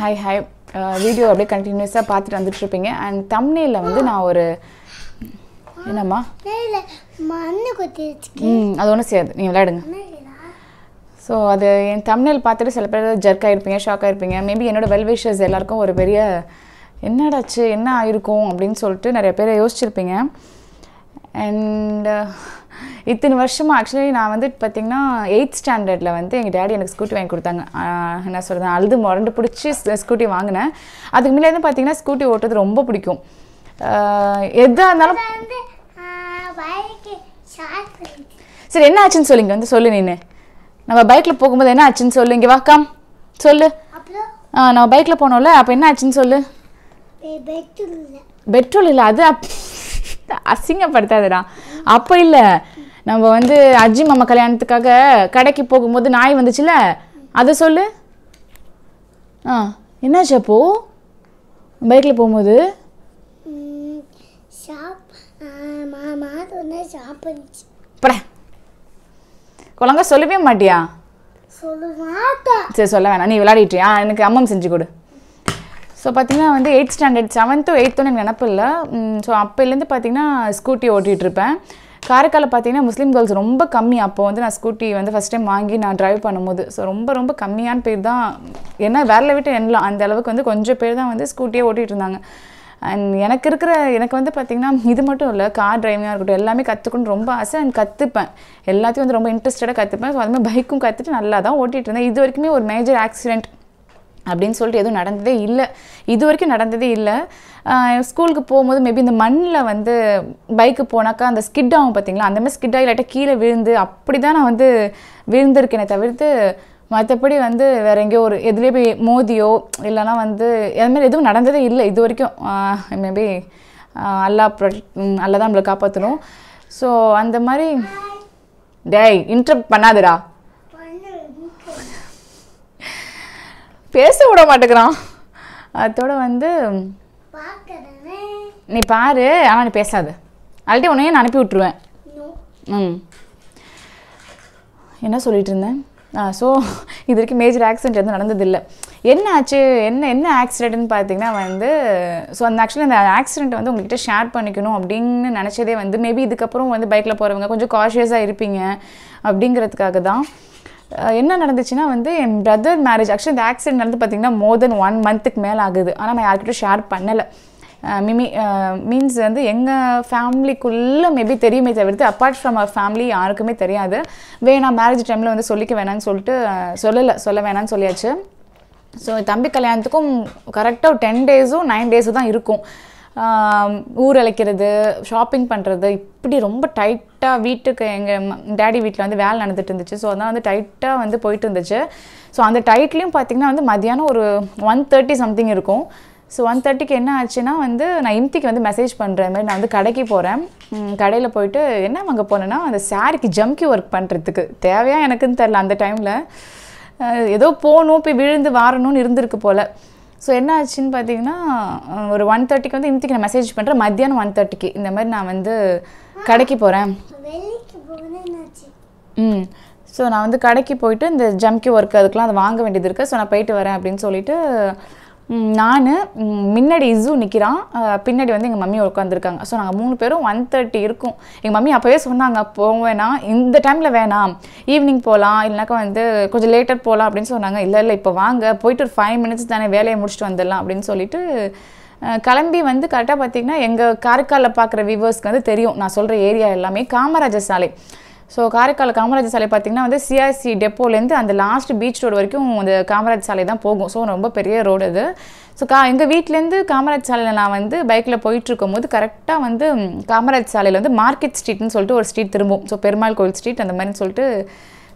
hi hi video அப்படியே கண்டினியூஸாக பார்த்துட்டு வந்துட்டுருப்பீங்க அண்ட் தமிழில் வந்து நான் ஒரு என்னம்மா ம் அது ஒன்றும் செய்யாது நீங்கள் விளையாடுங்க ஸோ அது என் தமிழில் பார்த்துட்டு சில பேர் ஜர்க் ஆகிருப்பீங்க ஷாக் ஆகிருப்பீங்க மேபி என்னோடய வெல்விஷர்ஸ் எல்லாருக்கும் ஒரு பெரிய என்னடாச்சு என்ன ஆயிருக்கும் அப்படின்னு சொல்லிட்டு நிறைய பேர் யோசிச்சிருப்பீங்க அண்ட் இத்தனை வருஷமாக ஆக்சுவலி நான் வந்து பார்த்தீங்கன்னா எயித் ஸ்டாண்டர்டில் வந்து எங்கள் டேடி எனக்கு ஸ்கூட்டி வாங்கி கொடுத்தாங்க என்ன சொல்கிறது அழுது முரண்டு பிடிச்சி ஸ்கூட்டி வாங்கினேன் அதுக்கு முன்னாடி வந்து பார்த்தீங்கன்னா ஸ்கூட்டி ஓட்டுறது ரொம்ப பிடிக்கும் எதாக இருந்தாலும் சரி என்ன ஆச்சுன்னு சொல்லுங்க வந்து சொல்லு நீனு நம்ம பைக்கில் போகும்போது என்ன ஆச்சுன்னு சொல்லு இங்கே சொல்லு ஆ நம்ம பைக்கில் போனோம்ல அப்போ என்ன ஆச்சுன்னு சொல்லு பெட்ரோல் இல்லை அது அப் அசிங்கப்படுத்தாதடா அப்போ இல்லை நம்ம வந்து அஜி மாமா கல்யாணத்துக்காக கடைக்கு போகும்போது நாய் வந்துச்சுல அதை சொல்லு ஆ என்னாச்சு அப்போ பைக்கில் போகும்போது குழங்க சொல்லவே மாட்டியா சரி சொல்ல வேணாம் நீ விளையாடிட்டியா எனக்கு அம்மம் செஞ்சு கொடு ஸோ பார்த்தீங்கன்னா வந்து எயிட் ஸ்டாண்டர்ட் செவன்த்து எயித்துன்னு எனக்கு நினப்பு இல்லை ஸோ அப்போலேருந்து பார்த்தீங்கன்னா ஸ்கூட்டி ஓட்டிகிட்ருப்பேன் காரைக்காலில் பார்த்தீங்கன்னா முஸ்லீம் கேர்ள்ஸ் ரொம்ப கம்மி அப்போ வந்து நான் ஸ்கூட்டி வந்து ஃபஸ்ட் டைம் வாங்கி நான் ட்ரைவ் பண்ணும்போது ஸோ ரொம்ப ரொம்ப கம்மியான பேர் தான் ஏன்னா வேலை விட்டு எண்ணலாம் அந்த அளவுக்கு வந்து கொஞ்சம் பேர் தான் வந்து ஸ்கூட்டியே ஓட்டிகிட்டு இருந்தாங்க அண்ட் எனக்கு இருக்கிற எனக்கு வந்து பார்த்திங்கன்னா இது மட்டும் இல்லை கார் டிரைவிங்காக இருக்கட்டும் எல்லாமே கற்றுக்கணும்னு ரொம்ப ஆசை அண்ட் கற்றுப்பேன் எல்லாத்தையும் வந்து ரொம்ப இன்ட்ரெஸ்டடாக கற்றுப்பேன் ஸோ அதுமாதிரி பைக்கும் கற்றுட்டு நல்லா தான் ஓட்டிகிட்டு இருந்தேன் இது வரைக்குமே ஒரு மேஜர் ஆக்சிடென்ட் அப்படின்னு சொல்லிட்டு எதுவும் நடந்ததே இல்லை இது வரைக்கும் நடந்ததே இல்லை ஸ்கூலுக்கு போகும்போது மேபி இந்த மண்ணில் வந்து பைக்கு போனாக்கா அந்த ஸ்கிட் ஆகும் பார்த்தீங்களா அந்த மாதிரி ஸ்கிட் ஆகி லைட்டாக கீழே விழுந்து அப்படி தான் நான் வந்து விழுந்திருக்கேனே தவிர்த்து மற்றபடி வந்து வேறு எங்கேயோ ஒரு எதுலேயே போய் மோதியோ இல்லைனா வந்து மாதிரி எதுவும் நடந்ததே இல்லை இது வரைக்கும் மேபி அல்லா ப்ரொட் அல்லா தான் நம்மளை காப்பாற்றணும் ஸோ அந்த மாதிரி டேய் இன்ட்ரப்ட் பண்ணாதடா பேச விட மாட்டேங்கிறான் அதோட வந்து நீ பாரு ஆனால் நீ பேசாது அல்ட்டி உன்னையே நான் அனுப்பி விட்டுருவேன் ம் என்ன சொல்லிட்டு இருந்தேன் ஸோ இது வரைக்கும் மேஜர் ஆக்சிடென்ட் எதுவும் நடந்ததில்லை என்ன ஆச்சு என்ன என்ன ஆக்சிடென்ட்னு பார்த்தீங்கன்னா வந்து ஸோ அந்த ஆக்சுவலி அந்த ஆக்சிடென்ட் வந்து உங்கள்கிட்ட ஷேர் பண்ணிக்கணும் அப்படின்னு நினச்சதே வந்து மேபி இதுக்கப்புறம் வந்து பைக்கில் போகிறவங்க கொஞ்சம் காஷியஸாக இருப்பீங்க அப்படிங்கிறதுக்காக தான் என்ன நடந்துச்சுன்னா வந்து என் பிரதர் மேரேஜ் ஆக்சுவலி இந்த ஆக்சிடென்ட் நடந்து பார்த்திங்கன்னா மோர் தென் ஒன் மந்த்துக்கு மேலே ஆகுது ஆனால் நான் யார்கிட்டும் ஷேர் பண்ணலை மிமி மீன்ஸ் வந்து எங்கள் ஃபேமிலிக்குள்ளே மேபி தெரியுமே தவிர்த்து அப்பார்ட் ஃப்ரம் அவர் ஃபேமிலி யாருக்குமே தெரியாது வேணாம் மேரேஜ் டைமில் வந்து சொல்லிக்க வேணான்னு சொல்லிட்டு சொல்லலை சொல்ல வேணான்னு சொல்லியாச்சு ஸோ தம்பி கல்யாணத்துக்கும் கரெக்டாக ஒரு டென் டேஸும் நைன் டேஸும் தான் இருக்கும் ஊரழைக்கிறது ஷாப்பிங் பண்ணுறது இப்படி ரொம்ப டைட்டாக வீட்டுக்கு எங்கள் டேடி வீட்டில் வந்து வேலை நடந்துட்டு இருந்துச்சு ஸோ அதான் வந்து டைட்டாக வந்து போயிட்டு இருந்துச்சு ஸோ அந்த டைட்லேயும் பார்த்திங்கன்னா வந்து மதியானம் ஒரு ஒன் தேர்ட்டி சம்திங் இருக்கும் ஸோ ஒன் தேர்ட்டிக்கு என்ன ஆச்சுன்னா வந்து நான் இம்திக்கு வந்து மெசேஜ் பண்ணுறேன் மாதிரி நான் வந்து கடைக்கு போகிறேன் கடையில் போயிட்டு என்ன வாங்க போனேன்னா அந்த சாரிக்கு ஜம்கி ஒர்க் பண்ணுறதுக்கு தேவையாக எனக்குன்னு தெரில அந்த டைமில் ஏதோ போகணும் போய் விழுந்து வாரணும்னு இருந்திருக்கு போல் ஸோ என்ன ஆச்சுன்னு பார்த்தீங்கன்னா ஒரு ஒன் தேர்ட்டிக்கு வந்து இன்றைக்கி நான் மெசேஜ் பண்ணுறேன் மத்தியானம் ஒன் தேர்ட்டிக்கு இந்த மாதிரி நான் வந்து கடைக்கு போகிறேன் ம் ஸோ நான் வந்து கடைக்கு போயிட்டு இந்த ஜம்கி ஒர்க் அதுக்கெலாம் அதை வாங்க வேண்டியது இருக்குது ஸோ நான் போயிட்டு வரேன் அப்படின்னு சொல்லிட்டு நான் முன்னாடி இசு நிற்கிறான் பின்னாடி வந்து எங்கள் மம்மி உட்காந்துருக்காங்க ஸோ நாங்கள் மூணு பேரும் ஒன் தேர்ட்டி இருக்கும் எங்கள் மம்மி அப்போவே சொன்னாங்க போக வேணாம் இந்த டைமில் வேணாம் ஈவினிங் போகலாம் இல்லைனாக்கா வந்து கொஞ்சம் லேட்டர் போகலாம் அப்படின்னு சொன்னாங்க இல்லை இல்லை இப்போ வாங்க போயிட்டு ஒரு ஃபைவ் மினிட்ஸ் தானே வேலையை முடிச்சுட்டு வந்துடலாம் அப்படின்னு சொல்லிட்டு கிளம்பி வந்து கரெக்டாக பார்த்திங்கன்னா எங்கள் காரைக்காலில் பார்க்குற வியூவர்ஸ்க்கு வந்து தெரியும் நான் சொல்கிற ஏரியா எல்லாமே காமராஜர் சாலை ஸோ காரைக்கால் காமராஜர் சாலை பார்த்திங்கன்னா வந்து சிஆர்சி டெப்போலேருந்து அந்த லாஸ்ட் பீச் ரோடு வரைக்கும் அந்த காமராஜ் சாலை தான் போகும் ஸோ ரொம்ப பெரிய ரோடு அது ஸோ கா எங்கள் வீட்டிலேருந்து காமராஜ் சாலையில் நான் வந்து பைக்கில் போயிட்டுருக்கும் போது கரெக்டாக வந்து காமராஜ் சாலையில் வந்து மார்க்கெட் ஸ்ட்ரீட்னு சொல்லிட்டு ஒரு ஸ்ட்ரீட் திரும்பும் ஸோ பெருமாள் கோயில் ஸ்ட்ரீட் அந்த மாதிரி சொல்லிட்டு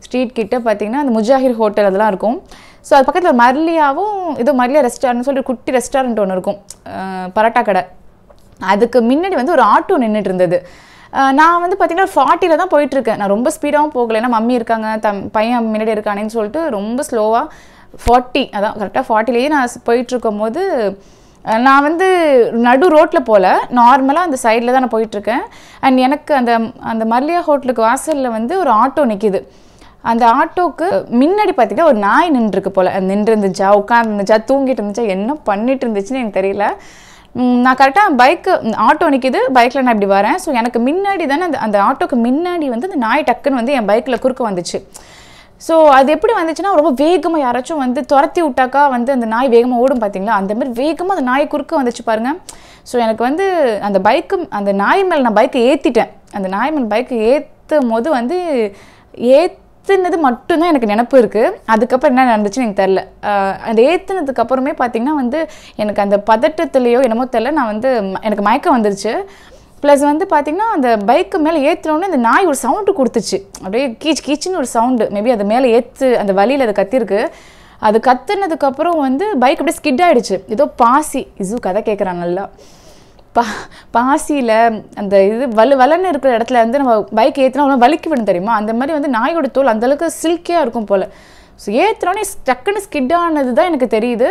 ஸ்ட்ரீட் கிட்டே பார்த்திங்கன்னா அந்த முஜாஹிர் ஹோட்டல் அதெல்லாம் இருக்கும் ஸோ அது பக்கத்தில் மர்லியாவும் இது மர்லியா ரெஸ்டாரண்ட் சொல்லிட்டு குட்டி ரெஸ்டாரண்ட் ஒன்று இருக்கும் பரோட்டா கடை அதுக்கு முன்னாடி வந்து ஒரு ஆட்டோ நின்றுட்டு இருந்தது நான் வந்து பார்த்திங்கன்னா ஃபார்ட்டியில் தான் போயிட்டுருக்கேன் நான் ரொம்ப ஸ்பீடாகவும் போகலை ஏன்னா மம்மி இருக்காங்க தம் பையன் முன்னாடி இருக்கானேன்னு சொல்லிட்டு ரொம்ப ஸ்லோவாக ஃபார்ட்டி அதான் கரெக்டாக ஃபார்ட்டிலேயே நான் போயிட்டுருக்கும் போது நான் வந்து நடு ரோட்டில் போகல நார்மலாக அந்த சைடில் தான் நான் போயிட்டுருக்கேன் அண்ட் எனக்கு அந்த அந்த மல்லியா ஹோட்டலுக்கு வாசலில் வந்து ஒரு ஆட்டோ நிற்கிது அந்த ஆட்டோக்கு முன்னாடி பார்த்தீங்கன்னா ஒரு நாய் நின்றுருக்கு போல் நின்று இருந்துச்சா உட்காந்துருந்துச்சா தூங்கிட்டு இருந்துச்சா என்ன பண்ணிட்டு இருந்துச்சுன்னு எனக்கு தெரியல நான் கரெக்டாக பைக்கு ஆட்டோ நிற்கிது பைக்கில் நான் இப்படி வரேன் ஸோ எனக்கு முன்னாடி தானே அந்த அந்த ஆட்டோக்கு முன்னாடி வந்து அந்த நாய் டக்குன்னு வந்து என் பைக்கில் குறுக்க வந்துச்சு ஸோ அது எப்படி வந்துச்சுன்னா ரொம்ப வேகமாக யாராச்சும் வந்து துரத்தி விட்டாக்கா வந்து அந்த நாய் வேகமாக ஓடும் பார்த்தீங்களா அந்த மாதிரி வேகமாக அந்த நாய் குறுக்க வந்துச்சு பாருங்கள் ஸோ எனக்கு வந்து அந்த பைக்கு அந்த நாய் மேலே நான் பைக்கை ஏற்றிட்டேன் அந்த நாய் மேல் பைக்கை ஏற்றும் போது வந்து ஏத் ஏற்றுனது மட்டும்தான் எனக்கு நினப்பு இருக்குது அதுக்கப்புறம் என்ன நடந்துச்சுன்னு எனக்கு தெரில அந்த ஏற்றுனதுக்கு அப்புறமே பார்த்திங்கன்னா வந்து எனக்கு அந்த பதட்டத்துலேயோ என்னமோ தெரில நான் வந்து எனக்கு மயக்கம் வந்துருச்சு ப்ளஸ் வந்து பார்த்திங்கன்னா அந்த பைக்கு மேலே ஏற்றினோடனே அந்த நாய் ஒரு சவுண்டு கொடுத்துச்சு அப்படியே கீச் கீச்சுன்னு ஒரு சவுண்டு மேபி அது மேலே ஏற்று அந்த வழியில் அது கத்திருக்கு அது கத்துனதுக்கப்புறம் வந்து பைக் அப்படியே ஸ்கிட் ஆகிடுச்சு ஏதோ பாசி இசு கதை கேட்குறான் நல்லா பா பாசியில் அந்த இது வலு வலன்னு இருக்கிற இடத்துல வந்து நம்ம பைக் ஏற்றினா வலிக்கு விடும் தெரியுமா அந்த மாதிரி வந்து நாயோட தோல் அந்தளவுக்கு சில்கியாக இருக்கும் போல் ஸோ ஏற்றினோடனே டக்குன்னு ஸ்கிட் ஆனது தான் எனக்கு தெரியுது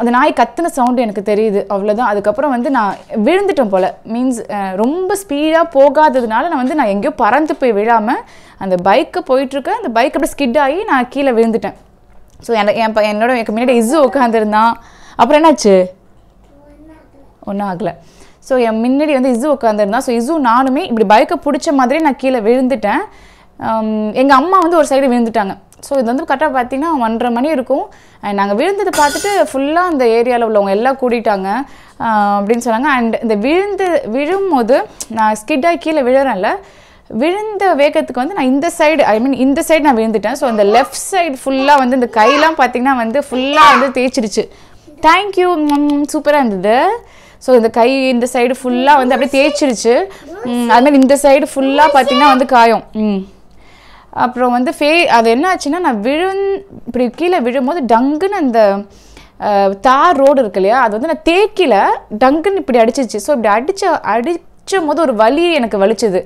அந்த நாய் கத்துன சவுண்டு எனக்கு தெரியுது அவ்வளோதான் அதுக்கப்புறம் வந்து நான் விழுந்துட்டேன் போல் மீன்ஸ் ரொம்ப ஸ்பீடாக போகாததுனால நான் வந்து நான் எங்கேயோ பறந்து போய் விழாமல் அந்த பைக்கை போயிட்டுருக்கேன் அந்த பைக் அப்படி ஸ்கிட் ஆகி நான் கீழே விழுந்துட்டேன் ஸோ என் என்னோட எனக்கு முன்னாடி இசு உட்காந்துருந்தான் அப்புறம் என்னாச்சு ஒன்றும் ஆகலை ஸோ என் முன்னாடி வந்து இசு உட்காந்துருந்தான் ஸோ இசு நானுமே இப்படி பைக்கை பிடிச்ச மாதிரி நான் கீழே விழுந்துட்டேன் எங்கள் அம்மா வந்து ஒரு சைடு விழுந்துட்டாங்க ஸோ இது வந்து கரெக்டாக பார்த்தீங்கன்னா ஒன்றரை மணி இருக்கும் நாங்கள் விழுந்ததை பார்த்துட்டு ஃபுல்லாக அந்த ஏரியாவில் உள்ளவங்க எல்லாம் கூட்டிட்டாங்க அப்படின்னு சொன்னாங்க அண்ட் இந்த விழுந்து விழும்போது நான் ஸ்கிட்டாக கீழே விழுறேன்ல விழுந்த வேகத்துக்கு வந்து நான் இந்த சைடு ஐ மீன் இந்த சைடு நான் விழுந்துட்டேன் ஸோ அந்த லெஃப்ட் சைடு ஃபுல்லாக வந்து இந்த கையெலாம் பார்த்தீங்கன்னா வந்து ஃபுல்லாக வந்து தேய்ச்சிருச்சு தேங்க்யூ சூப்பராக இருந்தது ஸோ இந்த கை இந்த சைடு ஃபுல்லாக வந்து அப்படியே தேய்ச்சிருச்சு மாதிரி இந்த சைடு ஃபுல்லாக பார்த்தீங்கன்னா வந்து காயம் அப்புறம் வந்து ஃபே அது என்ன ஆச்சுன்னா நான் விழுந் இப்படி கீழே விழும்போது டங்குன்னு அந்த தார் ரோடு இருக்கு இல்லையா அது வந்து நான் தேக்கில டங்குன்னு இப்படி அடிச்சிச்சு ஸோ இப்படி அடித்த அடித்த போது ஒரு வலி எனக்கு வலிச்சது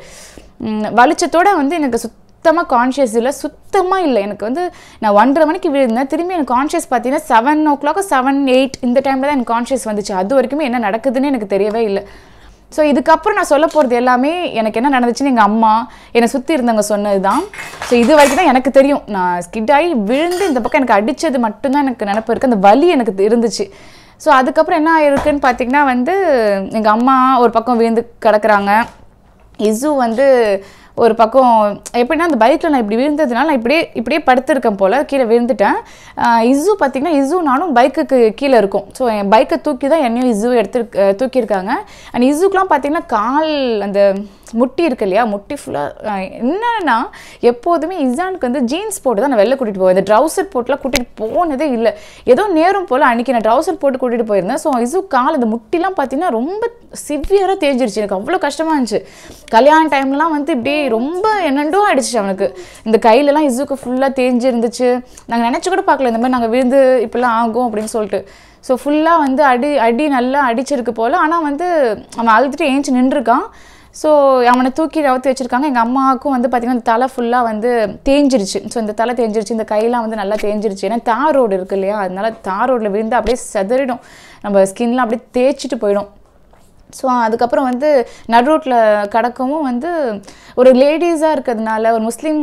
வலிச்சத்தோட வந்து எனக்கு சுத் சுத்தமாக கான்ஷியஸ் இல்லை சுத்தமாக இல்லை எனக்கு வந்து நான் ஒன்றரை மணிக்கு விழுந்தேன் திரும்பி எனக்கு கான்ஷியஸ் பார்த்தீங்கன்னா seven o'clock seven eight இந்த டைமில் தான் எனக்கு கான்ஷியஸ் வந்துச்சு அது வரைக்குமே என்ன நடக்குதுன்னு எனக்கு தெரியவே இல்லை ஸோ இதுக்கப்புறம் நான் சொல்ல போகிறது எல்லாமே எனக்கு என்ன நடந்துச்சுன்னு எங்கள் அம்மா என்னை சுற்றி இருந்தவங்க சொன்னது தான் ஸோ இது வரைக்கும் தான் எனக்கு தெரியும் நான் ஸ்கிட் ஆகி விழுந்து இந்த பக்கம் எனக்கு அடித்தது மட்டும்தான் எனக்கு நினப்பு இருக்குது அந்த வலி எனக்கு இருந்துச்சு ஸோ அதுக்கப்புறம் என்ன ஆயிருக்குன்னு பார்த்தீங்கன்னா வந்து எங்கள் அம்மா ஒரு பக்கம் விழுந்து கிடக்குறாங்க இசு வந்து ஒரு பக்கம் எப்படின்னா அந்த பைக்கில் நான் இப்படி விழுந்ததுனால நான் இப்படியே இப்படியே படுத்திருக்கேன் போல் கீழே விழுந்துட்டேன் இசு பார்த்திங்கன்னா இசு நானும் பைக்குக்கு கீழே இருக்கும் ஸோ என் பைக்கை தூக்கி தான் என்னையும் இசு எடுத்து தூக்கியிருக்காங்க அண்ட் இசுக்கெலாம் பார்த்திங்கன்னா கால் அந்த முட்டி இருக்கு இல்லையா முட்டி ஃபுல்லாக என்னன்னா எப்போதுமே இசானுக்கு வந்து ஜீன்ஸ் போட்டு தான் நான் வெளில கூட்டிகிட்டு போவேன் இந்த ட்ரௌசர் போட்டுலாம் கூட்டிகிட்டு போனதே இல்லை ஏதோ நேரம் போல் அன்றைக்கி நான் ட்ரௌசர் போட்டு கூட்டிகிட்டு போயிருந்தேன் ஸோ இசு கால் இந்த முட்டிலாம் பார்த்தீங்கன்னா ரொம்ப சிவியராக தேஞ்சிருச்சு எனக்கு அவ்வளோ கஷ்டமாக இருந்துச்சு கல்யாண டைம்லாம் வந்து இப்படி ரொம்ப என்னண்டோ ஆயிடுச்சு அவனுக்கு இந்த கையிலலாம் இசுக்கு ஃபுல்லாக தேஞ்சிருந்துச்சு நாங்கள் நினச்சி கூட பார்க்கல இந்த மாதிரி நாங்கள் விழுந்து இப்படிலாம் ஆகும் அப்படின்னு சொல்லிட்டு ஸோ ஃபுல்லாக வந்து அடி அடி நல்லா அடிச்சிருக்கு போல் ஆனால் வந்து அவன் அழுதுட்டு ஏஞ்சி நின்றுருக்கான் ஸோ அவனை தூக்கி ரவுத்து வச்சுருக்காங்க எங்கள் அம்மாவுக்கும் வந்து பார்த்திங்கன்னா இந்த தலை ஃபுல்லாக வந்து தேஞ்சிருச்சு ஸோ இந்த தலை தேஞ்சிருச்சு இந்த கையெல்லாம் வந்து நல்லா தேஞ்சிருச்சு ஏன்னா தார் ரோடு இருக்கு இல்லையா அதனால தார் ரோடில் விழுந்து அப்படியே செதறிடும் நம்ம ஸ்கின்லாம் அப்படியே தேய்ச்சிட்டு போயிடும் ஸோ அதுக்கப்புறம் வந்து நடுரோட்டில் கடக்கவும் கிடக்கவும் வந்து ஒரு லேடிஸாக இருக்கிறதுனால ஒரு முஸ்லீம்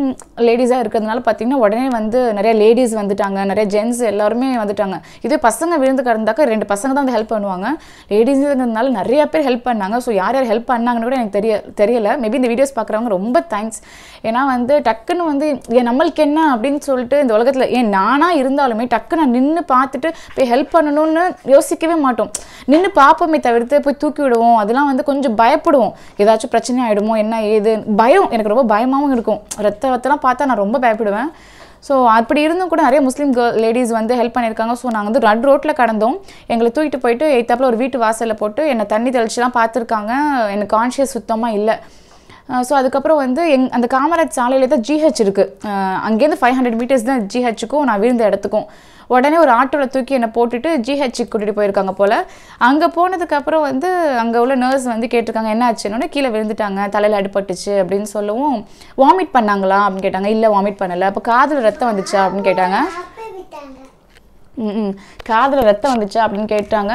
லேடிஸாக இருக்கிறதுனால பார்த்தீங்கன்னா உடனே வந்து நிறைய லேடிஸ் வந்துட்டாங்க நிறைய ஜென்ட்ஸ் எல்லாருமே வந்துட்டாங்க இதே பசங்க விழுந்து கிடந்தாக்க ரெண்டு பசங்க தான் வந்து ஹெல்ப் பண்ணுவாங்க லேடிஸுங்கிறதுனால நிறைய பேர் ஹெல்ப் பண்ணாங்க ஸோ யார் யார் ஹெல்ப் பண்ணாங்கன்னு கூட எனக்கு தெரிய தெரியல மேபி இந்த வீடியோஸ் பார்க்குறவங்க ரொம்ப தேங்க்ஸ் ஏன்னா வந்து டக்குன்னு வந்து ஏன் நம்மளுக்கு என்ன அப்படின்னு சொல்லிட்டு இந்த உலகத்தில் ஏன் நானாக இருந்தாலுமே டக்குன்னு நின்று பார்த்துட்டு போய் ஹெல்ப் பண்ணணும்னு யோசிக்கவே மாட்டோம் நின்று பார்ப்போமே தவிர்த்து போய் தூக்கி விடுவோம் அதெல்லாம் வந்து கொஞ்சம் பயப்படுவோம் ஏதாச்சும் பிரச்சனை ஆகிடுமோ என்ன ஏது பயம் எனக்கு ரொம்ப பயமாகவும் இருக்கும் ரத்த ரத்தெல்லாம் பார்த்தா நான் ரொம்ப பயப்படுவேன் ஸோ அப்படி இருந்தும் கூட நிறைய முஸ்லீம் கேர்ள் லேடிஸ் வந்து ஹெல்ப் பண்ணியிருக்காங்க ஸோ நாங்கள் வந்து ரெட் ரோட்டில் கடந்தோம் எங்களை தூக்கிட்டு போயிட்டு எய்த்தாப்பில் ஒரு வீட்டு வாசலில் போட்டு என்னை தண்ணி தெளிச்சுலாம் பார்த்துருக்காங்க எனக்கு கான்ஷியஸ் சுத்தமாக இல்லை ஸோ அதுக்கப்புறம் வந்து எங் அந்த காமராஜ் சாலையில் தான் ஜிஹெச் இருக்குது அங்கேருந்து ஃபைவ் ஹண்ட்ரட் மீட்டர்ஸ் தான் ஜிஹெச்சுக்கும் நான் விழுந்த இடத்துக்கும் உடனே ஒரு ஆட்டோவில் தூக்கி என்னை போட்டுட்டு ஜிஹெச்சுக்கு கூட்டிகிட்டு போயிருக்காங்க போல் அங்கே போனதுக்கப்புறம் வந்து அங்கே உள்ள நர்ஸ் வந்து கேட்டிருக்காங்க என்ன ஆச்சுன்னு கீழே விழுந்துட்டாங்க தலையில் அடிபட்டுச்சு அப்படின்னு சொல்லவும் வாமிட் பண்ணாங்களா அப்படின்னு கேட்டாங்க இல்லை வாமிட் பண்ணலை அப்போ காதில் ரத்தம் வந்துச்சா அப்படின்னு கேட்டாங்க ம் காதில் ரத்தம் வந்துச்சா அப்படின்னு கேட்டாங்க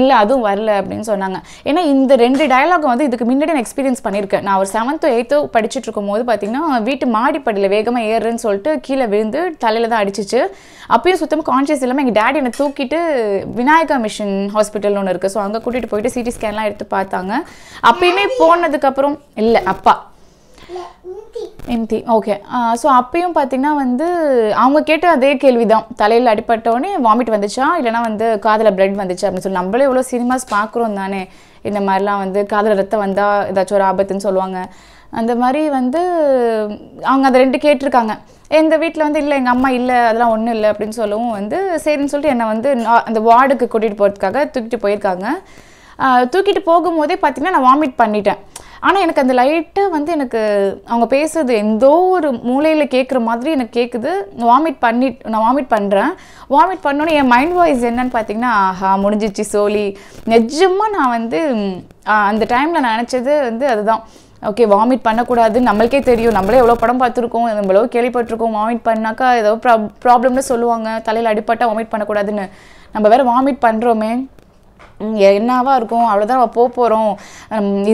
இல்லை அதுவும் வரல அப்படின்னு சொன்னாங்க ஏன்னா இந்த ரெண்டு டயலாக் வந்து இதுக்கு முன்னாடி நான் எக்ஸ்பீரியன்ஸ் பண்ணியிருக்கேன் நான் ஒரு செவன்த்து எயித்தோ படிச்சுட்டு இருக்கும் போது பார்த்தீங்கன்னா வீட்டு மாடிப்படியில் வேகமாக ஏறுறேன்னு சொல்லிட்டு கீழே விழுந்து தலையில் தான் அடிச்சிச்சு அப்பயும் சுத்தமாக கான்ஷியஸ் இல்லாமல் எங்கள் டேடி என்னை தூக்கிட்டு விநாயகா மிஷன் ஹாஸ்பிட்டல் ஒன்று இருக்குது ஸோ அங்கே கூட்டிகிட்டு போயிட்டு சிடி ஸ்கேன்லாம் எடுத்து பார்த்தாங்க அப்பயுமே போனதுக்கப்புறம் இல்லை அப்பா இம்தி ஓகே ஸோ uh, அப்பயும் பார்த்தீங்கன்னா வந்து அவங்க கேட்ட அதே கேள்வி தான் தலையில் அடிப்பட்டோடனே வாமிட் வந்துச்சா இல்லைனா வந்து காதில் பிளட் வந்துச்சா அப்படின்னு சொல்லி நம்மளே இவ்வளோ சினிமாஸ் பார்க்குறோம் தானே இந்த மாதிரிலாம் வந்து காதில் ரத்தம் வந்தால் ஏதாச்சும் ஒரு ஆபத்துன்னு சொல்லுவாங்க அந்த மாதிரி வந்து அவங்க அதை ரெண்டு கேட்டிருக்காங்க எங்கள் வீட்டில் வந்து இல்லை எங்கள் அம்மா இல்லை அதெல்லாம் ஒன்றும் இல்லை அப்படின்னு சொல்லவும் வந்து சரின்னு சொல்லிட்டு என்னை வந்து அந்த வார்டுக்கு கூட்டிகிட்டு போகிறதுக்காக தூக்கிட்டு போயிருக்காங்க தூக்கிட்டு போகும்போதே பார்த்திங்கன்னா நான் வாமிட் பண்ணிட்டேன் ஆனால் எனக்கு அந்த லைட்டாக வந்து எனக்கு அவங்க பேசுறது எந்தோ ஒரு மூலையில் கேட்குற மாதிரி எனக்கு கேட்குது வாமிட் பண்ணி நான் வாமிட் பண்ணுறேன் வாமிட் பண்ணோன்னே என் மைண்ட் வாய்ஸ் என்னன்னு பார்த்தீங்கன்னா ஆஹா முடிஞ்சிச்சு சோழி நிஜமாக நான் வந்து அந்த டைமில் நினச்சது வந்து அதுதான் ஓகே வாமிட் பண்ணக்கூடாது நம்மளுக்கே தெரியும் நம்மளே எவ்வளோ படம் பார்த்துருக்கோம் எவ்வளோ கேள்விப்பட்டிருக்கோம் வாமிட் பண்ணாக்கா ஏதோ ப்ரா ப்ராப்ளம்னு சொல்லுவாங்க தலையில் அடிப்பட்டால் வாமிட் பண்ணக்கூடாதுன்னு நம்ம வேறு வாமிட் பண்ணுறோமே என்னவாக இருக்கும் அவ்வளோதான் நம்ம போக போகிறோம்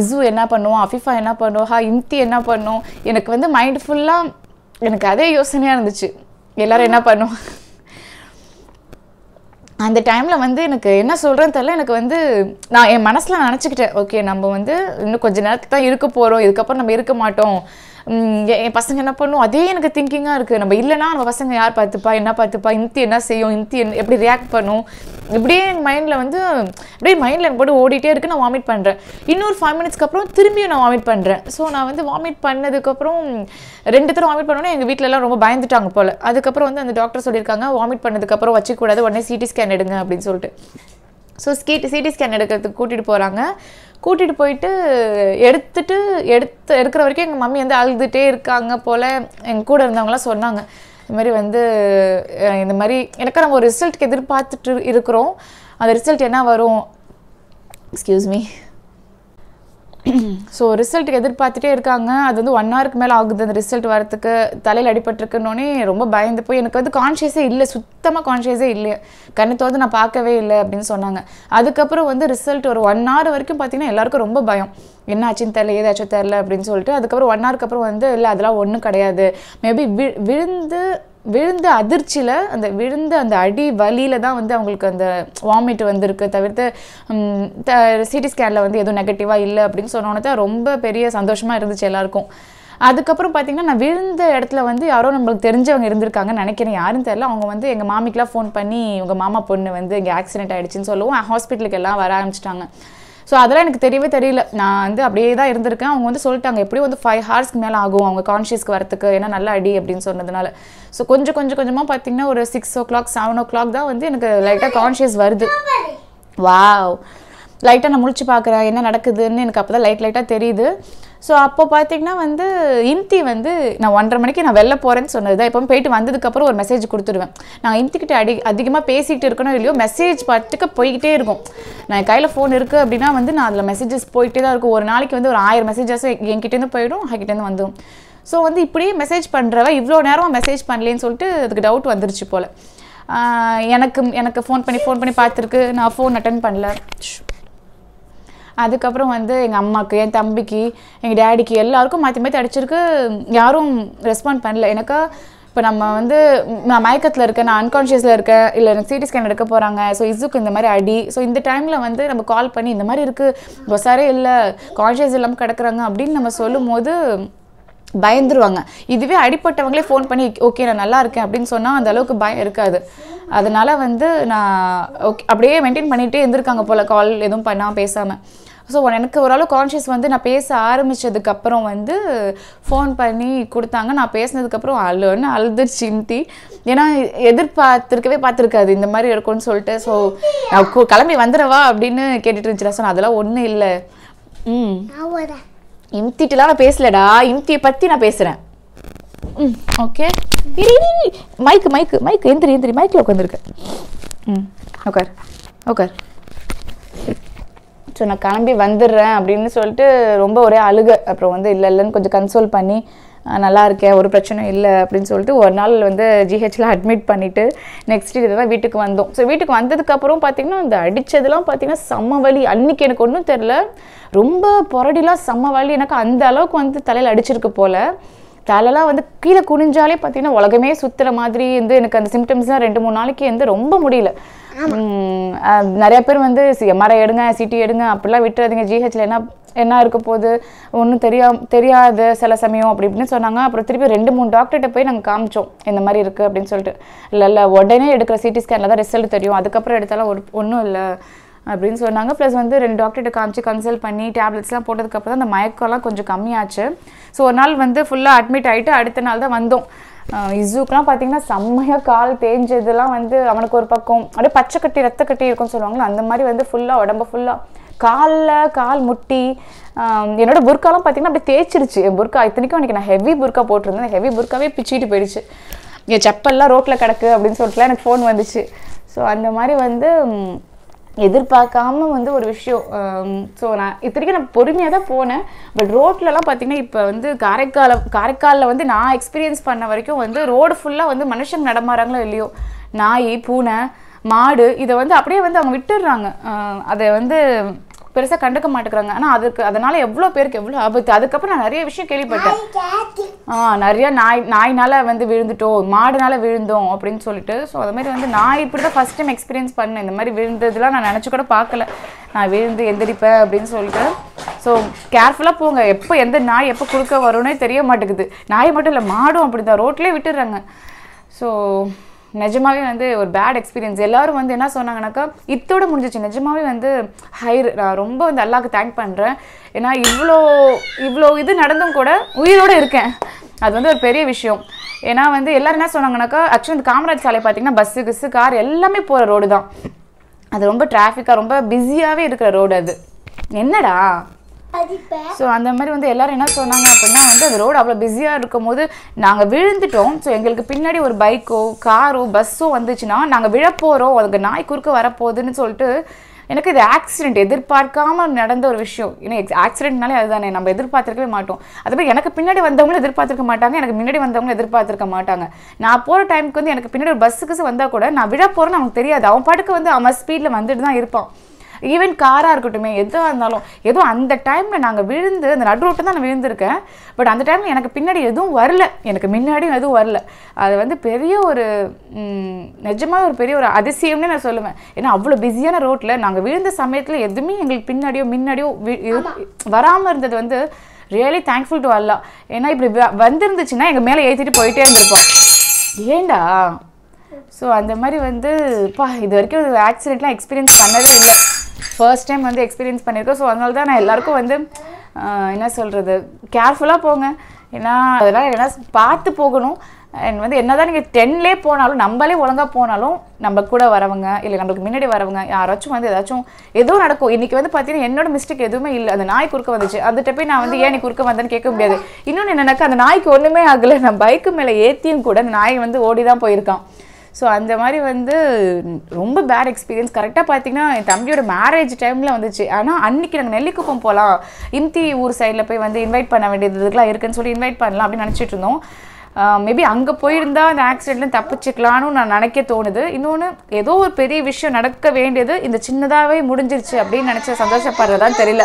இசு என்ன பண்ணுவோம் அஃபிஃபா என்ன பண்ணுவோம் ஹா இம்தி என்ன பண்ணும் எனக்கு வந்து மைண்ட் ஃபுல்லாக எனக்கு அதே யோசனையாக இருந்துச்சு எல்லோரும் என்ன பண்ணுவோம் அந்த டைமில் வந்து எனக்கு என்ன சொல்கிறேன்னு தெரில எனக்கு வந்து நான் என் மனசில் நினச்சிக்கிட்டேன் ஓகே நம்ம வந்து இன்னும் கொஞ்சம் நேரத்துக்கு தான் இருக்க போகிறோம் இதுக்கப்புறம் நம்ம இருக்க மாட்டோம் என் பசங்க என்ன பண்ணும் அதே எனக்கு திங்கிங்காக இருக்குது நம்ம இல்லைனா நம்ம பசங்க யார் பார்த்துப்பா என்ன பார்த்துப்பா இந்தி என்ன செய்யும் இந்தி என் எப்படி ரியாக்ட் பண்ணும் இப்படியே என் மைண்டில் வந்து அப்படியே மைண்டில் எனக்கு போட்டு ஓடிட்டே இருக்குது நான் வாமிட் பண்ணுறேன் இன்னொரு ஃபைவ் மினிட்ஸ்க்கு அப்புறம் திரும்பியும் நான் வாமிட் பண்ணுறேன் ஸோ நான் வந்து வாமிட் பண்ணதுக்கப்புறம் ரெண்டு தரம் வாமிட் பண்ணோன்னே எங்கள் வீட்டிலலாம் ரொம்ப பயந்துட்டாங்க போல் அதுக்கப்புறம் வந்து அந்த டாக்டர் சொல்லியிருக்காங்க வாமிட் பண்ணதுக்கப்புறம் வச்சுக்கூடாது உடனே சிடி ஸ்கேன் எடுங்க அப்படின்னு சொல்லிட்டு ஸோ ஸ்கீட் சிடி ஸ்கேன் எடுக்கிறதுக்கு கூட்டிகிட்டு போகிறாங்க கூட்டிகிட்டு போயிட்டு எடுத்துட்டு எடுத்து எடுக்கிற வரைக்கும் எங்கள் மம்மி வந்து அழுதுகிட்டே இருக்காங்க போல் எங்கள் கூட இருந்தவங்களாம் சொன்னாங்க இந்த மாதிரி வந்து இந்த மாதிரி எனக்கு நம்ம ஒரு ரிசல்ட்டுக்கு எதிர்பார்த்துட்டு இருக்கிறோம் அந்த ரிசல்ட் என்ன வரும் எக்ஸ்கியூஸ் மீ ஸோ ரிசல்ட் எதிர்பார்த்துட்டே இருக்காங்க அது வந்து ஒன் ஹவருக்கு மேலே ஆகுது அந்த ரிசல்ட் வரத்துக்கு தலையில் அடிபட்டுருக்குன்னொன்னே ரொம்ப பயந்து போய் எனக்கு வந்து கான்ஷியஸே இல்லை சுத்தமாக கான்ஷியஸே இல்லை கண்ணத்தோடு நான் பார்க்கவே இல்லை அப்படின்னு சொன்னாங்க அதுக்கப்புறம் வந்து ரிசல்ட் ஒரு ஒன் ஹவர் வரைக்கும் பார்த்தீங்கன்னா எல்லாருக்கும் ரொம்ப பயம் என்ன ஆச்சுன்னு தெரில ஏதாச்சும் தெரில அப்படின்னு சொல்லிட்டு அதுக்கப்புறம் ஒன் ஹவருக்கு அப்புறம் வந்து இல்லை அதெல்லாம் ஒன்றும் கிடையாது மேபி விழுந்து விழுந்த அதிர்ச்சியில் அந்த விழுந்த அந்த அடி வலியில் தான் வந்து அவங்களுக்கு அந்த வாமிட் வந்திருக்கு தவிர்த்து சிடி ஸ்கேனில் வந்து எதுவும் நெகட்டிவாக இல்லை அப்படின்னு சொன்னோன்னே தான் ரொம்ப பெரிய சந்தோஷமாக இருந்துச்சு எல்லாருக்கும் அதுக்கப்புறம் பார்த்தீங்கன்னா நான் விழுந்த இடத்துல வந்து யாரோ நம்மளுக்கு தெரிஞ்சவங்க இருந்திருக்காங்கன்னு நினைக்கிறேன் யாரும் தெரில அவங்க வந்து எங்கள் மாமிக்கெலாம் ஃபோன் பண்ணி உங்கள் மாமா பொண்ணு வந்து இங்கே ஆக்சிடென்ட் ஆகிடுச்சின்னு சொல்லுவோம் ஹாஸ்பிட்டலுக்கு எல்லாம் வர ஆரம்பிச்சிட்டாங்க ஸோ அதெல்லாம் எனக்கு தெரியவே தெரியல நான் வந்து அப்படியே தான் இருந்திருக்கேன் அவங்க வந்து சொல்லிட்டாங்க எப்படியும் வந்து ஃபைவ் ஹார்ஸ்க்கு மேலே ஆகும் அவங்க கான்ஷியஸ்க்கு வரத்துக்கு ஏன்னா நல்ல அடி அப்படின்னு சொன்னதுனால ஸோ கொஞ்சம் கொஞ்சம் கொஞ்சமாக பார்த்தீங்கன்னா ஒரு six o'clock seven o'clock தான் வந்து எனக்கு லைட்டாக கான்ஷியஸ் வருது வாவ் லைட்டாக நான் முழிச்சு பார்க்குறேன் என்ன நடக்குதுன்னு எனக்கு அப்போ தான் லைட் லைட்டாக தெரியுது ஸோ அப்போ பார்த்தீங்கன்னா வந்து இம்தி வந்து நான் ஒன்றரை மணிக்கு நான் வெளில போகிறேன்னு சொன்னது தான் இப்போ போயிட்டு வந்ததுக்கப்புறம் ஒரு மெசேஜ் கொடுத்துருவேன் நான் இம்திக்கிட்ட அடி அதிகமாக பேசிக்கிட்டு இருக்கணும் இல்லையோ மெசேஜ் பார்த்துட்டு போய்கிட்டே இருக்கும் நான் கையில் ஃபோன் இருக்குது அப்படின்னா வந்து நான் அதில் மெசேஜஸ் போயிட்டே தான் இருக்கும் ஒரு நாளைக்கு வந்து ஒரு ஆயிரம் மெசேஜஸ் என்கிட்டேருந்து போயிடும் அங்கிட்டேருந்து வந்துடும் ஸோ வந்து இப்படியே மெசேஜ் பண்ணுறவ இவ்வளோ நேரம் மெசேஜ் பண்ணலேன்னு சொல்லிட்டு அதுக்கு டவுட் வந்துருச்சு போல் எனக்கு எனக்கு ஃபோன் பண்ணி ஃபோன் பண்ணி பார்த்துருக்கு நான் ஃபோன் அட்டன் பண்ணல அதுக்கப்புறம் வந்து எங்கள் அம்மாவுக்கு என் தம்பிக்கு எங்கள் டேடிக்கு எல்லாருக்கும் மாற்றி மாற்றி அடிச்சிருக்கு யாரும் ரெஸ்பாண்ட் பண்ணல எனக்கு இப்போ நம்ம வந்து நான் மயக்கத்தில் இருக்கேன் நான் அன்கான்ஷியஸில் இருக்கேன் இல்லை எனக்கு சிடி ஸ்கேன் எடுக்க போகிறாங்க ஸோ இசுக்கு இந்த மாதிரி அடி ஸோ இந்த டைமில் வந்து நம்ம கால் பண்ணி இந்த மாதிரி இருக்குது ஒசாரே இல்லை கான்ஷியஸ் இல்லாமல் கிடக்குறாங்க அப்படின்னு நம்ம சொல்லும் போது பயந்துருவாங்க இதுவே அடிப்பட்டவங்களே ஃபோன் பண்ணி ஓகே நான் நல்லா இருக்கேன் அப்படின்னு சொன்னால் அந்த அளவுக்கு பயம் இருக்காது அதனால் வந்து நான் ஓகே அப்படியே மெயின்டைன் பண்ணிகிட்டே இருந்திருக்காங்க போல் கால் எதுவும் பண்ணால் பேசாமல் ஸோ எனக்கு ஓரளவு கான்ஷியஸ் வந்து நான் பேச ஆரம்பித்ததுக்கப்புறம் வந்து ஃபோன் பண்ணி கொடுத்தாங்க நான் பேசினதுக்கப்புறம் அழுன்னு அழுது சிந்தி ஏன்னா எதிர்பார்த்துருக்கவே பார்த்துருக்காது இந்த மாதிரி இருக்கும்னு சொல்லிட்டு ஸோ நான் கிளம்பி வந்துடவா அப்படின்னு கேட்டுட்டு இருந்துச்சு ஸோ அதெல்லாம் ஒன்றும் இல்லை ம் இம்திட்டுலாம் நான் பேசலடா இம்தியை பற்றி நான் பேசுகிறேன் ம் ஓகே மைக்கு மைக்கு மைக்கு எந்திரி எந்திரி மைக்கில் உட்காந்துருக்க ம் உட்கார் உட்கார் ஸோ நான் கிளம்பி வந்துடுறேன் அப்படின்னு சொல்லிட்டு ரொம்ப ஒரே அழுக அப்புறம் வந்து இல்லை இல்லைன்னு கொஞ்சம் கன்சோல் பண்ணி நல்லா இருக்கேன் ஒரு பிரச்சனையும் இல்லை அப்படின்னு சொல்லிட்டு ஒரு நாள் வந்து ஜிஹெச்சில் அட்மிட் பண்ணிவிட்டு நெக்ஸ்ட் இது தான் வீட்டுக்கு வந்தோம் ஸோ வீட்டுக்கு வந்ததுக்கப்புறம் பார்த்திங்கன்னா அந்த அடித்ததுலாம் பார்த்திங்கன்னா செம்ம வலி அன்றைக்கி எனக்கு ஒன்றும் தெரில ரொம்ப புரடிலாம் செம்ம வலி எனக்கு அந்த அளவுக்கு வந்து தலையில் அடிச்சிருக்கு போல் தலைலாம் வந்து கீழே குனிஞ்சாலே பார்த்தீங்கன்னா உலகமே சுற்றுற மாதிரி வந்து எனக்கு அந்த சிம்டம்ஸ்லாம் ரெண்டு மூணு நாளைக்கு வந்து ரொம்ப முடியல நிறைய பேர் வந்து எம்ஆர்ஐ எடுங்க சிடி எடுங்க அப்படிலாம் விட்டுறதுங்க ஜிஹெச்சில் என்ன என்ன இருக்க போகுது ஒன்றும் தெரியா தெரியாது சில சமயம் அப்படி இப்படின்னு சொன்னாங்க அப்புறம் திருப்பி ரெண்டு மூணு டாக்டர்கிட்ட போய் நாங்கள் காமிச்சோம் இந்த மாதிரி இருக்குது அப்படின்னு சொல்லிட்டு இல்லை இல்லை உடனே எடுக்கிற சிடி ஸ்கேனில் தான் ரிசல்ட் தெரியும் அதுக்கப்புறம் எடுத்தாலும் ஒரு ஒன்றும் இல்லை அப்படின்னு சொன்னாங்க ப்ளஸ் வந்து ரெண்டு டாக்டர்கிட்ட காமிச்சு கன்சல்ட் பண்ணி டேப்லெட்ஸ்லாம் போட்டதுக்கப்புறம் தான் அந்த மயக்கம்லாம் கொஞ்சம் கம்மியாச்சு ஸோ ஒரு நாள் வந்து ஃபுல்லாக அட்மிட் ஆகிட்டு அடுத்த நாள் தான் வந்தோம் இசுக்குலாம் பார்த்தீங்கன்னா செம்மையாக கால் தேஞ்சதுலாம் வந்து அவனுக்கு ஒரு பக்கம் அப்படியே பச்சை கட்டி ரத்த கட்டி இருக்கும்னு சொல்லுவாங்களே அந்த மாதிரி வந்து ஃபுல்லாக உடம்பு ஃபுல்லாக காலில் கால் முட்டி என்னோடய புர்க்காலாம் பார்த்தீங்கன்னா அப்படியே தேய்ச்சிருச்சு என் புர்க்கா இத்தனைக்கும் அன்றைக்கி நான் ஹெவி புர்க்கா போட்டிருந்தேன் ஹெவி புர்க்காவே பிச்சுட்டு போயிடுச்சு என் செப்பல்லாம் ரோட்டில் கிடக்கு அப்படின்னு சொல்லிட்டுலாம் எனக்கு ஃபோன் வந்துச்சு ஸோ அந்த மாதிரி வந்து எதிர்பார்க்காம வந்து ஒரு விஷயம் ஸோ um, நான் இத்தனைக்கும் நான் பொறுமையாக தான் போனேன் பட் ரோட்லலாம் பார்த்தீங்கன்னா இப்போ வந்து காரைக்கால காரைக்காலில் வந்து நான் எக்ஸ்பீரியன்ஸ் பண்ண வரைக்கும் வந்து ரோடு ஃபுல்லாக வந்து மனுஷங்க நடமாறாங்களோ இல்லையோ நாய் பூனை மாடு இதை வந்து அப்படியே வந்து அவங்க விட்டுடுறாங்க அதை வந்து பெருசாக கண்டுக்க மாட்டேங்கிறாங்க ஆனால் அதுக்கு அதனால் எவ்வளோ பேருக்கு எவ்வளோ ஆபத்து அதுக்கப்புறம் நான் நிறைய விஷயம் கேள்விப்பட்டேன் ஆ நிறையா நாய் நாய்னால் வந்து விழுந்துட்டோம் மாடுனால் விழுந்தோம் அப்படின்னு சொல்லிட்டு ஸோ அது மாதிரி வந்து நான் இப்படி தான் ஃபஸ்ட் டைம் எக்ஸ்பீரியன்ஸ் பண்ணேன் இந்த மாதிரி விழுந்ததுலாம் நான் நினச்சி கூட பார்க்கல நான் விழுந்து எந்திரிப்பேன் அப்படின்னு சொல்லிட்டு ஸோ கேர்ஃபுல்லாக போங்க எப்போ எந்த நாய் எப்போ கொடுக்க வரும்னே தெரிய மாட்டேங்குது நாய் மட்டும் இல்லை மாடும் அப்படி தான் ரோட்லேயே விட்டுடுறாங்க ஸோ நிஜமாவே வந்து ஒரு பேட் எக்ஸ்பீரியன்ஸ் எல்லாரும் வந்து என்ன சொன்னாங்கனாக்கா இத்தோட முடிஞ்சிச்சு நிஜமாவே வந்து ஹை நான் ரொம்ப வந்து அல்லாவுக்கு தேங்க் பண்ணுறேன் ஏன்னா இவ்வளோ இவ்வளோ இது நடந்தும் கூட உயிரோடு இருக்கேன் அது வந்து ஒரு பெரிய விஷயம் ஏன்னா வந்து எல்லோரும் என்ன சொன்னாங்கனாக்கா ஆக்சுவலி இந்த காமராஜ் சாலை பார்த்தீங்கன்னா பஸ்ஸு கிஸ்ஸு கார் எல்லாமே போகிற ரோடு தான் அது ரொம்ப டிராஃபிக்காக ரொம்ப பிஸியாகவே இருக்கிற ரோடு அது என்னடா ஸோ அந்த மாதிரி வந்து எல்லாரும் என்ன சொன்னாங்க அப்படின்னா வந்து அந்த ரோடு அவ்வளோ பிஸியாக இருக்கும் போது நாங்கள் விழுந்துட்டோம் ஸோ எங்களுக்கு பின்னாடி ஒரு பைக்கோ காரோ பஸ்ஸோ வந்துச்சுன்னா நாங்கள் விழப்போகிறோம் அதுக்கு நாய் குறுக்க வரப்போகுதுன்னு சொல்லிட்டு எனக்கு இது ஆக்சிடென்ட் எதிர்பார்க்காம நடந்த ஒரு விஷயம் ஏன்னா ஆக்சிடென்ட்னாலே அதுதானே நம்ம எதிர்பார்த்துருக்கவே மாட்டோம் மாதிரி எனக்கு பின்னாடி வந்தவங்களும் எதிர்பார்த்துருக்க மாட்டாங்க எனக்கு முன்னாடி வந்தவங்களும் எதிர்பார்த்துருக்க மாட்டாங்க நான் போகிற டைமுக்கு வந்து எனக்கு பின்னாடி ஒரு பஸ்ஸுக்கு வந்தால் கூட நான் விழ போகிறேன்னு அவனுக்கு தெரியாது அவன் பாட்டுக்கு வந்து அவன் ஸ்பீடில் வந்துட்டு தான் இருப்பான் ஈவன் காராக இருக்கட்டும் எதுவாக இருந்தாலும் ஏதோ அந்த டைமில் நாங்கள் விழுந்து அந்த நடு ரோட்டு தான் நான் விழுந்திருக்கேன் பட் அந்த டைமில் எனக்கு பின்னாடி எதுவும் வரல எனக்கு முன்னாடியும் எதுவும் வரல அது வந்து பெரிய ஒரு நிஜமாக ஒரு பெரிய ஒரு அதிசயம்னு நான் சொல்லுவேன் ஏன்னா அவ்வளோ பிஸியான ரோட்டில் நாங்கள் விழுந்த சமயத்தில் எதுவுமே எங்களுக்கு பின்னாடியோ முன்னாடியோ வராமல் இருந்தது வந்து ரியலி தேங்க்ஃபுல் டு அல்லா ஏன்னா இப்படி வந்திருந்துச்சுன்னா எங்கள் மேலே ஏற்றிட்டு போயிட்டே இருந்திருப்போம் ஏண்டா ஸோ அந்த மாதிரி வந்து இப்போ இது வரைக்கும் ஒரு எக்ஸ்பீரியன்ஸ் பண்ணதே இல்லை ஃபர்ஸ்ட் டைம் வந்து எக்ஸ்பீரியன்ஸ் பண்ணியிருக்கோம் ஸோ அதனால தான் நான் எல்லாருக்கும் வந்து என்ன சொல்கிறது கேர்ஃபுல்லாக போங்க ஏன்னா அதெல்லாம் என்ன பார்த்து போகணும் அண்ட் வந்து என்ன தான் நீங்கள் டென்லே போனாலும் நம்மளே ஒழுங்காக போனாலும் நம்ம கூட வரவங்க இல்லை நம்மளுக்கு முன்னாடி வரவங்க யாராச்சும் வந்து ஏதாச்சும் எதுவும் நடக்கும் இன்றைக்கி வந்து பார்த்தீங்கன்னா என்னோட மிஸ்டேக் எதுவுமே இல்லை அந்த நாய் குறுக்க வந்துச்சு அதுகிட்ட போய் நான் வந்து ஏன் நீ குறுக்க வந்தேன்னு கேட்க முடியாது இன்னொன்று என்னென்னாக்கா அந்த நாய்க்கு ஒன்றுமே ஆகலை நான் பைக்கு மேலே ஏற்றியும் கூட அந்த நாய் வந்து ஓடி தான் போயிருக்கான் ஸோ அந்த மாதிரி வந்து ரொம்ப பேட் எக்ஸ்பீரியன்ஸ் கரெக்டாக பார்த்தீங்கன்னா என் தம்பியோட மேரேஜ் டைமில் வந்துச்சு ஆனால் அன்றைக்கி நாங்கள் நெல்லிக்குப்பம் போகலாம் இம்தி ஊர் சைடில் போய் வந்து இன்வைட் பண்ண வேண்டியது இதுக்கெலாம் இருக்குன்னு சொல்லி இன்வைட் பண்ணலாம் அப்படின்னு நினச்சிட்டு இருந்தோம் மேபி அங்கே போயிருந்தால் அந்த ஆக்சிடெண்ட்லேருந்து தப்பிச்சுக்கலான்னு நான் நினைக்க தோணுது இன்னொன்று ஏதோ ஒரு பெரிய விஷயம் நடக்க வேண்டியது இந்த சின்னதாகவே முடிஞ்சிருச்சு அப்படின்னு நினச்ச சந்தோஷப்படுறதான் தெரியல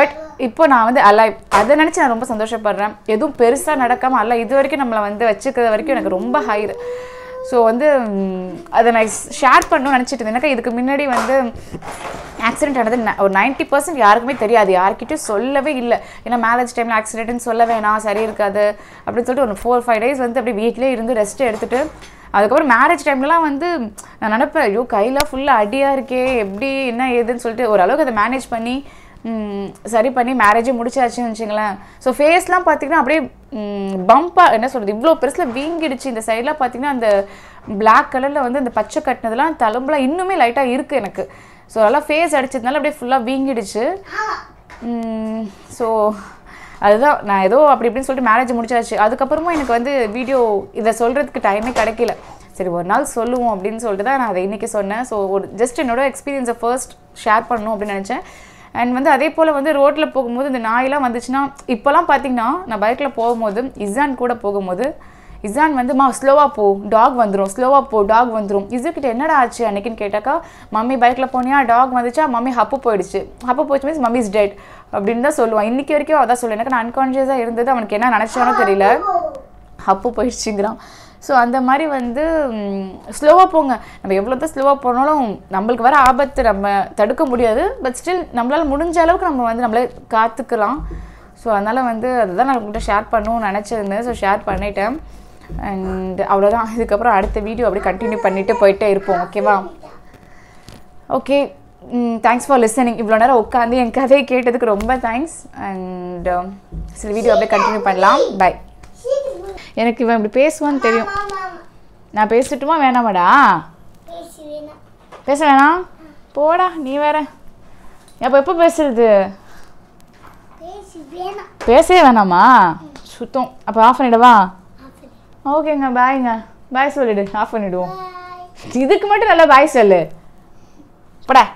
பட் இப்போ நான் வந்து அலைவ் அதை நினச்சி நான் ரொம்ப சந்தோஷப்படுறேன் எதுவும் பெருசாக நடக்காமல் அல்ல இது வரைக்கும் நம்மளை வந்து வச்சுக்கிற வரைக்கும் எனக்கு ரொம்ப ஹைர் ஸோ வந்து அதை நான் ஷேர் பண்ணணும்னு நினச்சிட்டு இருந்தேன் எனக்கு இதுக்கு முன்னாடி வந்து ஆக்சிடென்ட் ஆனது ஒரு நைன்ட்டி பர்சன்ட் யாருக்குமே தெரியாது யார்கிட்டயும் சொல்லவே இல்லை ஏன்னா மேரேஜ் டைமில் ஆக்சிடென்ட்னு சொல்ல வேணாம் சரி இருக்காது அப்படின்னு சொல்லிட்டு ஒரு ஃபோர் ஃபைவ் டேஸ் வந்து அப்படியே வீட்லேயே இருந்து ரெஸ்ட் எடுத்துகிட்டு அதுக்கப்புறம் மேரேஜ் டைம்லலாம் வந்து நான் நினப்பேன் ஐயோ கையில் ஃபுல்லாக அடியாக இருக்கே எப்படி என்ன ஏதுன்னு சொல்லிட்டு ஓரளவுக்கு அதை மேனேஜ் பண்ணி சரி பண்ணி மேரேஜே முடிச்சாச்சுன்னு வச்சுங்களேன் ஸோ ஃபேஸ்லாம் பார்த்தீங்கன்னா அப்படியே பம்பாக என்ன சொல்கிறது இவ்வளோ பெருசில் வீங்கிடுச்சு இந்த சைடெலாம் பார்த்தீங்கன்னா அந்த பிளாக் கலரில் வந்து அந்த பச்சை கட்டினதுலாம் தழும்புலாம் இன்னுமே லைட்டாக இருக்குது எனக்கு ஸோ அதெல்லாம் ஃபேஸ் அடிச்சதுனால அப்படியே ஃபுல்லாக வீங்கிடுச்சு ஸோ அதுதான் நான் ஏதோ அப்படி இப்படின்னு சொல்லிட்டு மேரேஜ் முடிச்சாச்சு அதுக்கப்புறமா எனக்கு வந்து வீடியோ இதை சொல்கிறதுக்கு டைமே கிடைக்கல சரி ஒரு நாள் சொல்லுவோம் அப்படின்னு சொல்லிட்டு தான் நான் அதை இன்றைக்கி சொன்னேன் ஸோ ஒரு ஜஸ்ட் என்னோட எக்ஸ்பீரியன்ஸை ஃபர்ஸ்ட் ஷேர் பண்ணணும் அப்படின்னு நினச்சேன் அண்ட் வந்து அதே போல் வந்து ரோட்டில் போகும்போது இந்த நாயெல்லாம் வந்துச்சுன்னா இப்போல்லாம் பார்த்தீங்கன்னா நான் பைக்கில் போகும்போது இசான் கூட போகும்போது இசான் வந்து மா ஸ்லோவாக போ டாக் வந்துடும் ஸ்லோவாக போ டாக் வந்துடும் இசுக்கிட்ட என்னடா ஆச்சு அன்னைக்குன்னு கேட்டாக்கா மம்மி பைக்கில் போனியா டாக் வந்துச்சா மம்மி ஹப்பு போயிடுச்சு ஹப்பு போச்சு மீன்ஸ் மம்மி இஸ் டெட் அப்படின்னு தான் சொல்லுவான் இன்றைக்கி வரைக்கும் அதான் சொல்லுவேன் எனக்கு நான் அன்கான்ஷியஸாக இருந்தது அவனுக்கு என்ன நினச்சானோ தெரியல ஹப்பு போயிடுச்சுங்கிறான் ஸோ அந்த மாதிரி வந்து ஸ்லோவாக போங்க நம்ம எவ்வளோ தான் ஸ்லோவாக போனாலும் நம்மளுக்கு வர ஆபத்து நம்ம தடுக்க முடியாது பட் ஸ்டில் நம்மளால் முடிஞ்ச அளவுக்கு நம்ம வந்து நம்மளே காத்துக்கலாம் ஸோ அதனால் வந்து அதுதான் நான் உங்கள்கிட்ட ஷேர் பண்ணணும்னு நினச்சிருந்தேன் ஸோ ஷேர் பண்ணிட்டேன் அண்ட் அவ்வளோதான் இதுக்கப்புறம் அடுத்த வீடியோ அப்படியே கண்டினியூ பண்ணிவிட்டு போயிட்டே இருப்போம் ஓகேவா ஓகே தேங்க்ஸ் ஃபார் லிசனிங் இவ்வளோ நேரம் உட்காந்து என் கதையை கேட்டதுக்கு ரொம்ப தேங்க்ஸ் அண்ட் சில வீடியோ அப்படியே கண்டினியூ பண்ணலாம் பை எனக்கு இவன் இப்படி பேசுவான்னு தெரியும் நான் பேசட்டுமா வேணாமாடா பேச வேணாம் போடா நீ வேற அப்போ எப்போ பேசுறது பேசவே வேணாமா சுத்தம் அப்போ ஆஃப் பண்ணிடவா ஓகேங்க பாய்ங்க பாய் சொல்லிடு ஆஃப் பண்ணிவிடுவோம் இதுக்கு மட்டும் நல்லா பாய் சொல்லு படா